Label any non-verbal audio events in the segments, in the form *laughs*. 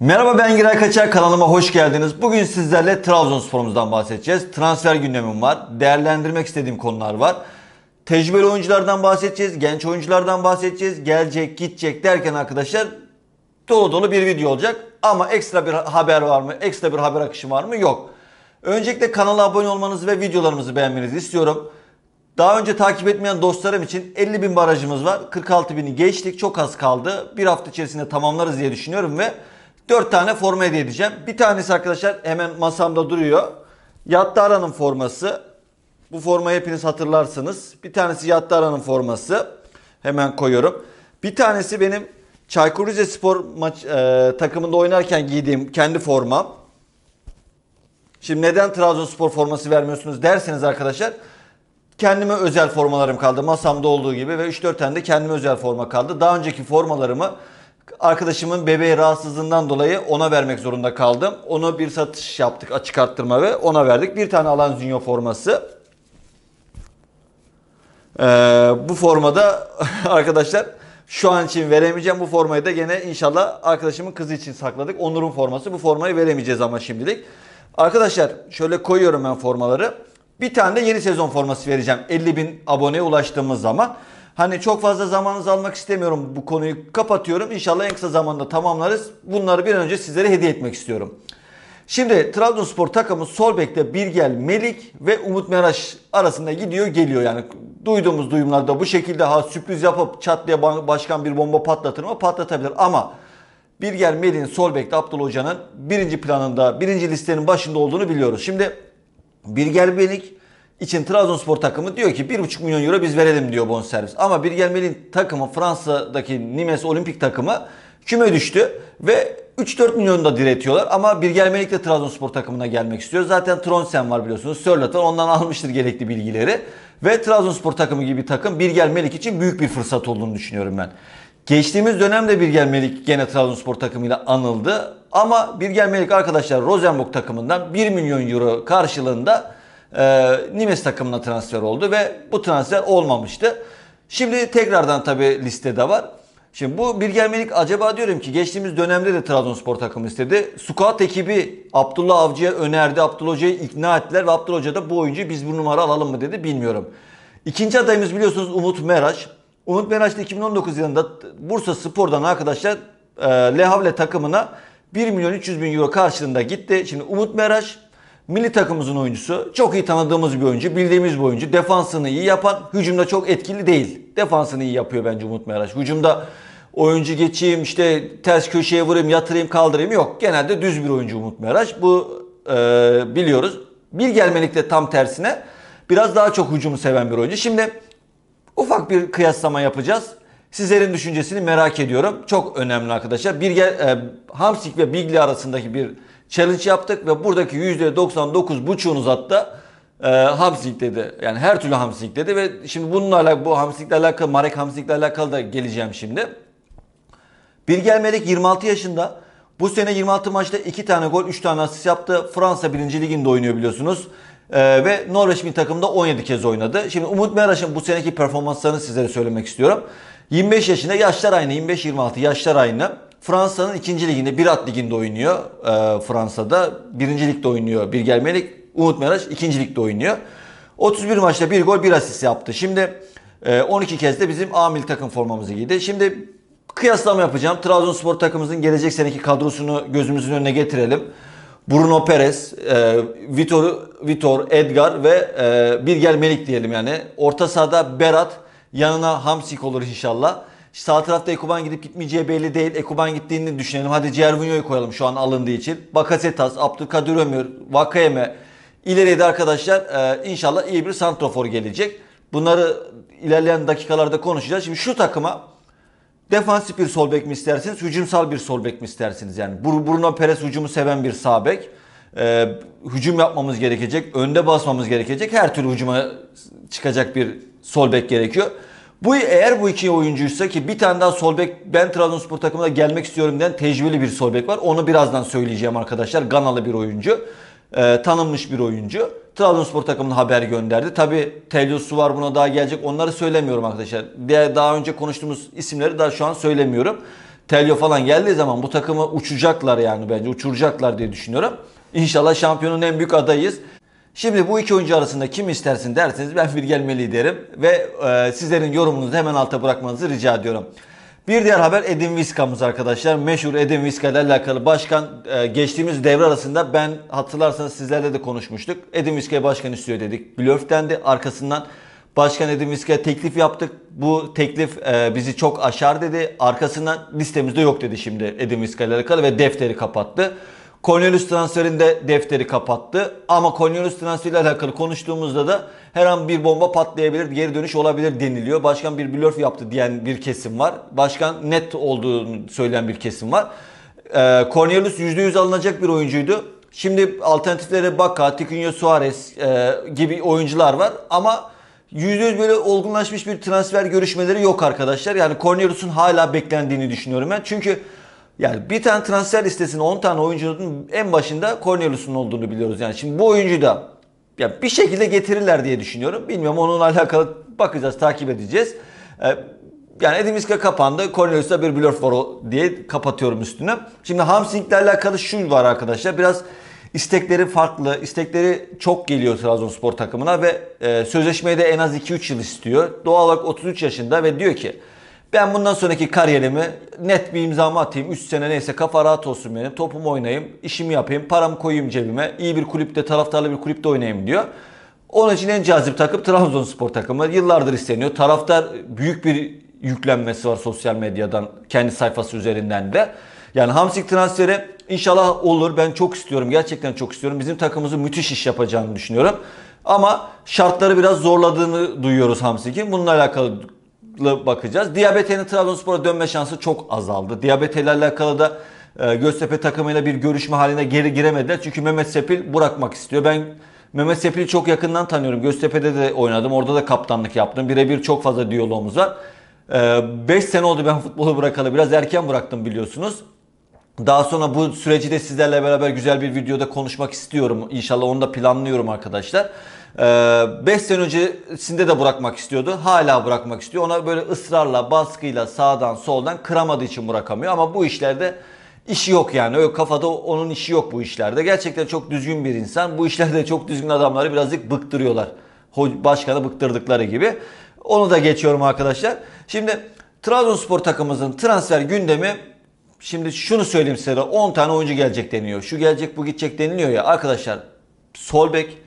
Merhaba ben Giray Kaçar kanalıma hoş geldiniz. Bugün sizlerle Trabzonspor'umuzdan bahsedeceğiz. Transfer gündemim var. Değerlendirmek istediğim konular var. Tecrübeli oyunculardan bahsedeceğiz. Genç oyunculardan bahsedeceğiz. Gelecek gidecek derken arkadaşlar dolu dolu bir video olacak. Ama ekstra bir haber var mı? Ekstra bir haber akışı var mı? Yok. Öncelikle kanala abone olmanızı ve videolarımızı beğenmenizi istiyorum. Daha önce takip etmeyen dostlarım için 50 bin barajımız var. 46 bini geçtik. Çok az kaldı. Bir hafta içerisinde tamamlarız diye düşünüyorum ve 4 tane forma hediye edeceğim. Bir tanesi arkadaşlar hemen masamda duruyor. Yattara'nın forması. Bu formayı hepiniz hatırlarsınız. Bir tanesi Yattara'nın forması. Hemen koyuyorum. Bir tanesi benim Çaykur Rizespor maç e, takımında oynarken giydiğim kendi formam. Şimdi neden Trabzonspor forması vermiyorsunuz derseniz arkadaşlar kendime özel formalarım kaldı. Masamda olduğu gibi ve 3-4 tane de kendime özel forma kaldı. Daha önceki formalarımı arkadaşımın bebeği rahatsızlığından dolayı ona vermek zorunda kaldım. Onu bir satış yaptık açık arttırma ve ona verdik. Bir tane alan Zinho forması. Ee, bu formada *laughs* arkadaşlar şu an için veremeyeceğim. Bu formayı da gene inşallah arkadaşımın kızı için sakladık. Onur'un forması. Bu formayı veremeyeceğiz ama şimdilik. Arkadaşlar şöyle koyuyorum ben formaları. Bir tane de yeni sezon forması vereceğim. 50 bin aboneye ulaştığımız zaman. Hani çok fazla zamanınızı almak istemiyorum. Bu konuyu kapatıyorum. İnşallah en kısa zamanda tamamlarız. Bunları bir an önce sizlere hediye etmek istiyorum. Şimdi Trabzonspor takımı sol Birgel Melik ve Umut Meraş arasında gidiyor geliyor. Yani duyduğumuz duyumlarda bu şekilde ha sürpriz yapıp çat diye başkan bir bomba patlatır mı patlatabilir. Ama Birgel Melik'in sol bekte Abdullah Hoca'nın birinci planında birinci listenin başında olduğunu biliyoruz. Şimdi Birgel Melik için Trabzonspor takımı diyor ki 1,5 milyon euro biz verelim diyor bonservis. Ama bir gelmelin takımı Fransa'daki Nimes Olimpik takımı küme düştü ve 3-4 milyonu da diretiyorlar ama bir gelmelik de Trabzonspor takımına gelmek istiyor. Zaten Tronsen var biliyorsunuz. Sörlatan ondan almıştır gerekli bilgileri. Ve Trabzonspor takımı gibi bir takım bir gelmelik için büyük bir fırsat olduğunu düşünüyorum ben. Geçtiğimiz dönemde bir gelmelik gene Trabzonspor takımıyla anıldı. Ama bir gelmelik arkadaşlar Rosenborg takımından 1 milyon euro karşılığında e, Nimes takımına transfer oldu ve bu transfer olmamıştı. Şimdi tekrardan tabi listede var. Şimdi bu bilgelmelik acaba diyorum ki geçtiğimiz dönemde de Trabzonspor takımı istedi. Squat ekibi Abdullah Avcı'ya önerdi. Abdullah Hoca'yı ikna ettiler ve Abdullah Hoca da bu oyuncuyu biz bu numara alalım mı dedi bilmiyorum. İkinci adayımız biliyorsunuz Umut Meraş. Umut Meraş da 2019 yılında Bursa Spor'dan arkadaşlar e, Lehavle takımına 1 milyon 300 bin euro karşılığında gitti. Şimdi Umut Meraş Milli takımımızın oyuncusu çok iyi tanıdığımız bir oyuncu, bildiğimiz bir oyuncu. Defansını iyi yapan, hücumda çok etkili değil. Defansını iyi yapıyor bence Umut Meraş. Hücumda oyuncu geçeyim, işte ters köşeye vurayım, yatırayım, kaldırayım yok. Genelde düz bir oyuncu Umut Meraş. Bu e, biliyoruz. Bir gelmelikte tam tersine biraz daha çok hücumu seven bir oyuncu. Şimdi ufak bir kıyaslama yapacağız. Sizlerin düşüncesini merak ediyorum. Çok önemli arkadaşlar. Bir e, Hamsik ve Bigli arasındaki bir challenge yaptık ve buradaki %99.5'unuz hatta e, hamsik dedi. Yani her türlü hamsik dedi ve şimdi bununla alakalı bu hamsikle alakalı Marek hamsikle alakalı da geleceğim şimdi. Bir gelmedik. 26 yaşında. Bu sene 26 maçta 2 tane gol 3 tane asist yaptı. Fransa 1. liginde oynuyor biliyorsunuz. Ee, ve Norveç bir takımda 17 kez oynadı. Şimdi Umut Meraş'ın bu seneki performanslarını sizlere söylemek istiyorum. 25 yaşında yaşlar aynı. 25-26 yaşlar aynı. Fransa'nın ikinci liginde at liginde oynuyor e, Fransa'da. Birinci ligde oynuyor Birgel Melik. Umut Meraş ikinci ligde oynuyor. 31 maçta bir gol bir asist yaptı. Şimdi e, 12 kez de bizim amil takım formamızı giydi. Şimdi kıyaslama yapacağım. Trabzonspor takımımızın gelecek seneki kadrosunu gözümüzün önüne getirelim. Bruno Perez, e, Vitor, Vitor Edgar ve e, Birgel Melik diyelim yani. Orta sahada Berat, yanına Hamsik olur inşallah. Sağ tarafta Ekuban gidip gitmeyeceği belli değil. Ekuban gittiğini düşünelim. Hadi Cervinho'yu koyalım şu an alındığı için. Bakasetas, Abdülkadir Ömür, Vakayeme. İleriye de arkadaşlar e, inşallah iyi bir santrofor gelecek. Bunları ilerleyen dakikalarda konuşacağız. Şimdi şu takıma defansif bir sol bek mi istersiniz, hücumsal bir sol bek mi istersiniz? Yani Bruno Perez hücumu seven bir sağ bek. E, hücum yapmamız gerekecek, önde basmamız gerekecek. Her türlü hücuma çıkacak bir sol bek gerekiyor. Bu eğer bu iki oyuncuysa ki bir tane daha sol bek ben Trabzonspor takımına gelmek istiyorum den tecrübeli bir sol bek var. Onu birazdan söyleyeceğim arkadaşlar. Ganalı bir oyuncu. E, tanınmış bir oyuncu. Trabzonspor takımına haber gönderdi. Tabi Telyosu var buna daha gelecek. Onları söylemiyorum arkadaşlar. Daha önce konuştuğumuz isimleri daha şu an söylemiyorum. Telyo falan geldiği zaman bu takımı uçacaklar yani bence uçuracaklar diye düşünüyorum. İnşallah şampiyonun en büyük adayız. Şimdi bu iki oyuncu arasında kim istersin derseniz ben bir gelmeli derim ve e, sizlerin yorumunuzu hemen alta bırakmanızı rica ediyorum. Bir diğer haber Edin Viska'mız arkadaşlar. Meşhur Edin Viska ile alakalı başkan e, geçtiğimiz devre arasında ben hatırlarsanız sizlerle de konuşmuştuk. Edin Viska'ya başkan istiyor dedik. Blöf arkasından. Başkan Edin Viska'ya teklif yaptık. Bu teklif e, bizi çok aşar dedi. Arkasından listemizde yok dedi şimdi Edin Viska ile alakalı ve defteri kapattı. Cornelius transferinde defteri kapattı. Ama Cornelius transferiyle alakalı konuştuğumuzda da her an bir bomba patlayabilir, geri dönüş olabilir deniliyor. Başkan bir blöf yaptı diyen bir kesim var. Başkan net olduğunu söyleyen bir kesim var. E, Cornelius %100 alınacak bir oyuncuydu. Şimdi alternatiflere Baka, Tikunyo Suarez e, gibi oyuncular var ama %100 böyle olgunlaşmış bir transfer görüşmeleri yok arkadaşlar. Yani Cornelius'un hala beklendiğini düşünüyorum ben. Çünkü yani bir tane transfer listesinde 10 tane oyuncunun en başında Cornelius'un olduğunu biliyoruz. Yani şimdi bu oyuncu da ya bir şekilde getirirler diye düşünüyorum. Bilmiyorum onunla alakalı bakacağız, takip edeceğiz. Ee, yani Edimiska kapandı. Cornelius'ta bir blöf var diye kapatıyorum üstüne. Şimdi Hamsing'le alakalı şu var arkadaşlar. Biraz istekleri farklı. istekleri çok geliyor Trabzonspor takımına ve e, sözleşmeyi de en az 2-3 yıl istiyor. Doğal olarak 33 yaşında ve diyor ki ben bundan sonraki kariyerimi net bir imzamı atayım. 3 sene neyse kafa rahat olsun benim. Topumu oynayayım, işimi yapayım, paramı koyayım cebime. İyi bir kulüpte, taraftarlı bir kulüpte oynayayım diyor. Onun için en cazip takım Trabzonspor takımı. Yıllardır isteniyor. Taraftar büyük bir yüklenmesi var sosyal medyadan kendi sayfası üzerinden de. Yani Hamsik transferi inşallah olur. Ben çok istiyorum. Gerçekten çok istiyorum. Bizim takımımızın müthiş iş yapacağını düşünüyorum. Ama şartları biraz zorladığını duyuyoruz Hamsik'in. Bununla alakalı bakacağız. Diabete'nin Trabzonspor'a dönme şansı çok azaldı. Diabete ile alakalı da e, Göztepe takımıyla bir görüşme haline geri giremediler. Çünkü Mehmet Sepil bırakmak istiyor. Ben Mehmet Sepil'i çok yakından tanıyorum. Göztepe'de de oynadım. Orada da kaptanlık yaptım. Birebir çok fazla diyalogumuz var. 5 e, sene oldu ben futbolu bırakalı. Biraz erken bıraktım biliyorsunuz. Daha sonra bu süreci de sizlerle beraber güzel bir videoda konuşmak istiyorum. İnşallah onu da planlıyorum arkadaşlar. 5 ee, sene öncesinde de bırakmak istiyordu. Hala bırakmak istiyor. Ona böyle ısrarla, baskıyla sağdan soldan kıramadığı için bırakamıyor. Ama bu işlerde işi yok yani. Öyle kafada onun işi yok bu işlerde. Gerçekten çok düzgün bir insan. Bu işlerde çok düzgün adamları birazcık bıktırıyorlar. Başkanı bıktırdıkları gibi. Onu da geçiyorum arkadaşlar. Şimdi Trabzonspor takımımızın transfer gündemi Şimdi şunu söyleyeyim size 10 tane oyuncu gelecek deniyor. Şu gelecek bu gidecek deniliyor ya arkadaşlar. Solbek,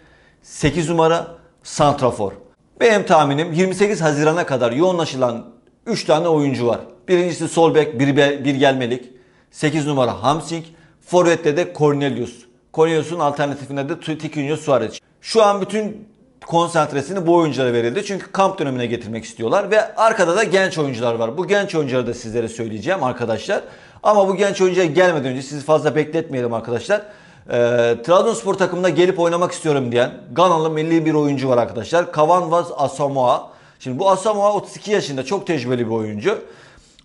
8 numara Santrafor. Benim tahminim 28 Haziran'a kadar yoğunlaşılan 3 tane oyuncu var. Birincisi Solbek, bir, bir gelmelik. 8 numara Hamsik. Forvet'te de Cornelius. Cornelius'un alternatifinde de Tiquinho Suarez. Şu an bütün konsantresini bu oyunculara verildi. Çünkü kamp dönemine getirmek istiyorlar ve arkada da genç oyuncular var. Bu genç oyuncuları da sizlere söyleyeceğim arkadaşlar. Ama bu genç oyuncuya gelmeden önce sizi fazla bekletmeyelim arkadaşlar. E, Trabzonspor takımına gelip oynamak istiyorum diyen Ganalı milli bir oyuncu var arkadaşlar. Kavanvaz Asamoah. Şimdi bu Asamoah 32 yaşında çok tecrübeli bir oyuncu.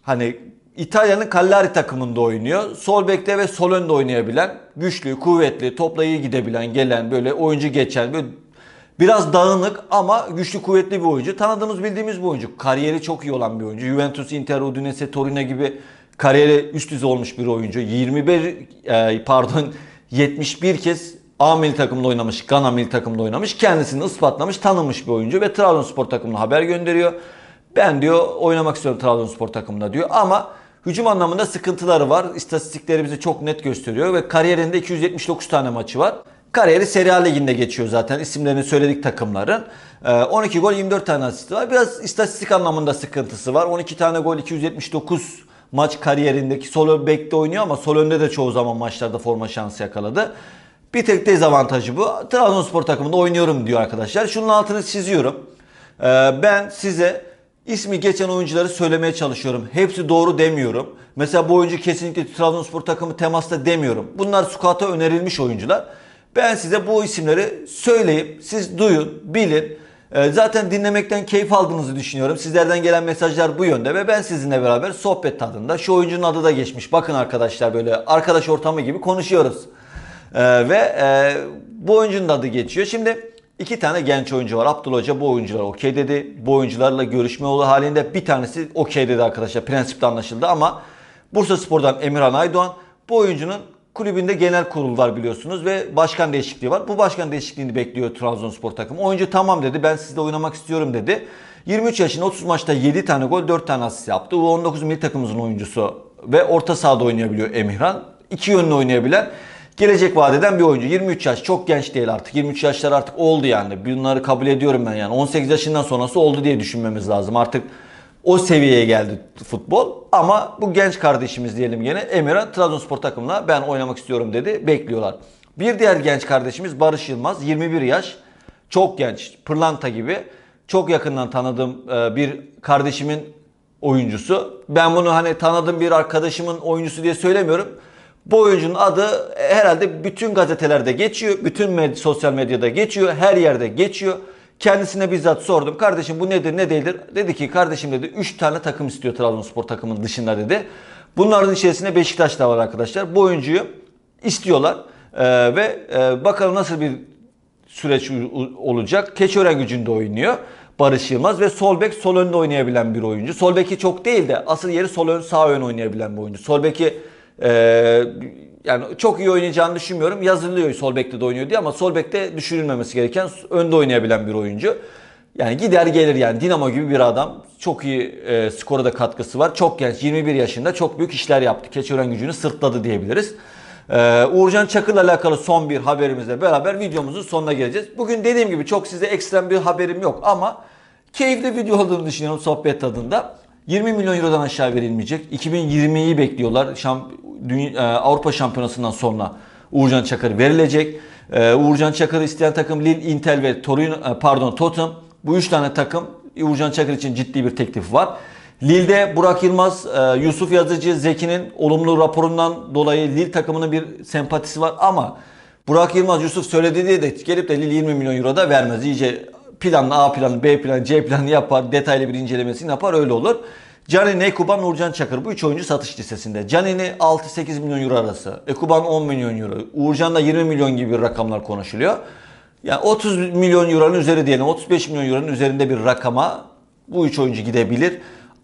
Hani İtalya'nın Cagliari takımında oynuyor. Sol bekte ve sol önde oynayabilen, güçlü, kuvvetli, topla iyi gidebilen, gelen böyle oyuncu geçen, böyle biraz dağınık ama güçlü, kuvvetli bir oyuncu. Tanıdığımız, bildiğimiz bir oyuncu. Kariyeri çok iyi olan bir oyuncu. Juventus, Inter, Udinese, Torino gibi kariyeri üst düzey olmuş bir oyuncu. 21 e, pardon 71 kez A milli takımda oynamış, Gana milli takımda oynamış. Kendisini ispatlamış, tanınmış bir oyuncu ve Trabzonspor takımına haber gönderiyor. Ben diyor oynamak istiyorum Trabzonspor takımında diyor ama hücum anlamında sıkıntıları var. İstatistikleri bize çok net gösteriyor ve kariyerinde 279 tane maçı var. Kariyeri Serie A liginde geçiyor zaten isimlerini söyledik takımların. 12 ee, gol 24 tane asisti var. Biraz istatistik anlamında sıkıntısı var. 12 tane gol 279 maç kariyerindeki sol bekte oynuyor ama sol önde de çoğu zaman maçlarda forma şansı yakaladı. Bir tek dezavantajı bu. Trabzonspor takımında oynuyorum diyor arkadaşlar. Şunun altını çiziyorum. Ee, ben size ismi geçen oyuncuları söylemeye çalışıyorum. Hepsi doğru demiyorum. Mesela bu oyuncu kesinlikle Trabzonspor takımı temasta demiyorum. Bunlar sukata önerilmiş oyuncular. Ben size bu isimleri söyleyip siz duyun, bilin. Ee, zaten dinlemekten keyif aldığınızı düşünüyorum. Sizlerden gelen mesajlar bu yönde ve ben sizinle beraber sohbet tadında. Şu oyuncunun adı da geçmiş. Bakın arkadaşlar böyle arkadaş ortamı gibi konuşuyoruz. Ee, ve e, bu oyuncunun adı geçiyor. Şimdi iki tane genç oyuncu var. Abdullah Hoca bu oyuncular okey dedi. Bu oyuncularla görüşme olduğu halinde bir tanesi okey dedi arkadaşlar. Prensipte anlaşıldı ama Bursa Spor'dan Emirhan Aydoğan bu oyuncunun Kulübünde genel kurul var biliyorsunuz ve başkan değişikliği var. Bu başkan değişikliğini bekliyor Trabzonspor takımı. Oyuncu tamam dedi ben sizle oynamak istiyorum dedi. 23 yaşında 30 maçta 7 tane gol 4 tane asist yaptı. U19 milli takımımızın oyuncusu ve orta sahada oynayabiliyor Emirhan. İki yönlü oynayabilen gelecek vadeden bir oyuncu. 23 yaş çok genç değil artık. 23 yaşlar artık oldu yani. Bunları kabul ediyorum ben yani. 18 yaşından sonrası oldu diye düşünmemiz lazım. Artık o seviyeye geldi futbol. Ama bu genç kardeşimiz diyelim gene Emirhan Trabzonspor takımına ben oynamak istiyorum dedi. Bekliyorlar. Bir diğer genç kardeşimiz Barış Yılmaz 21 yaş. Çok genç. Pırlanta gibi. Çok yakından tanıdığım e, bir kardeşimin oyuncusu. Ben bunu hani tanıdığım bir arkadaşımın oyuncusu diye söylemiyorum. Bu oyuncunun adı e, herhalde bütün gazetelerde geçiyor. Bütün med sosyal medyada geçiyor. Her yerde geçiyor. Kendisine bizzat sordum. Kardeşim bu nedir ne değildir? Dedi ki kardeşim dedi 3 tane takım istiyor Trabzonspor takımının dışında dedi. Bunların içerisinde Beşiktaş da var arkadaşlar. Bu oyuncuyu istiyorlar. Ee, ve e, bakalım nasıl bir süreç olacak. Keçören gücünde oynuyor. Barış Yılmaz ve sol bek sol önde oynayabilen bir oyuncu. Sol beki çok değil de asıl yeri sol ön sağ ön oynayabilen bir oyuncu. Sol beki ee, yani çok iyi oynayacağını düşünmüyorum. Yazılıyor sol bekte de oynuyor diye ama sol bekte düşünülmemesi gereken önde oynayabilen bir oyuncu. Yani gider gelir yani Dinamo gibi bir adam. Çok iyi e, skora da katkısı var. Çok genç 21 yaşında çok büyük işler yaptı. Keçiören gücünü sırtladı diyebiliriz. Ee, Uğurcan Çakır'la alakalı son bir haberimizle beraber videomuzun sonuna geleceğiz. Bugün dediğim gibi çok size ekstrem bir haberim yok ama keyifli video olduğunu düşünüyorum sohbet tadında. 20 milyon eurodan aşağı verilmeyecek. 2020'yi bekliyorlar. Şamp Dünya, e, Avrupa Şampiyonası'ndan sonra Uğurcan Çakır verilecek. Ee, Uğurcan Çakır'ı isteyen takım Lille, Intel ve Torino e, pardon Tottenham. Bu üç tane takım Uğurcan Çakır için ciddi bir teklif var. Lille'de Burak Yılmaz, e, Yusuf Yazıcı, Zeki'nin olumlu raporundan dolayı Lille takımının bir sempatisi var ama Burak Yılmaz Yusuf söyledi diye de gelip de Lille 20 milyon euro da vermez. İyice planlı A planı, B planı, C planı yapar. Detaylı bir incelemesini yapar öyle olur. Canini, Ekuban, Uğurcan Çakır bu 3 oyuncu satış listesinde. Canini 6-8 milyon euro arası. Ekuban 10 milyon euro. Uğurcan da 20 milyon gibi rakamlar konuşuluyor. Yani 30 milyon euronun üzeri diyelim 35 milyon euronun üzerinde bir rakama bu 3 oyuncu gidebilir.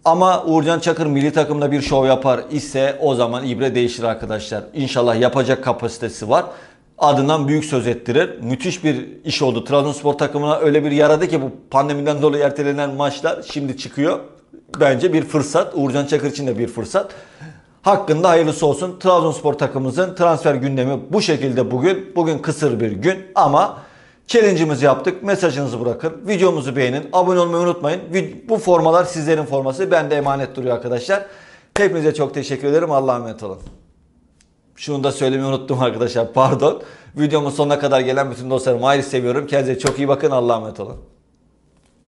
Ama Uğurcan Çakır milli takımda bir şov yapar ise o zaman ibre değişir arkadaşlar. İnşallah yapacak kapasitesi var adından büyük söz ettirir. Müthiş bir iş oldu. Trabzonspor takımına öyle bir yaradı ki bu pandemiden dolayı ertelenen maçlar şimdi çıkıyor. Bence bir fırsat. Uğurcan Çakır için de bir fırsat. Hakkında hayırlısı olsun. Trabzonspor takımımızın transfer gündemi bu şekilde bugün. Bugün kısır bir gün ama challenge'ımızı yaptık. Mesajınızı bırakın. Videomuzu beğenin. Abone olmayı unutmayın. Bu formalar sizlerin forması. Bende emanet duruyor arkadaşlar. Hepinize çok teşekkür ederim. Allah'a emanet olun. Şunu da söylemeyi unuttum arkadaşlar pardon. Videomun sonuna kadar gelen bütün dostlarım ayrı seviyorum. Kendinize çok iyi bakın. Allah'a emanet olun.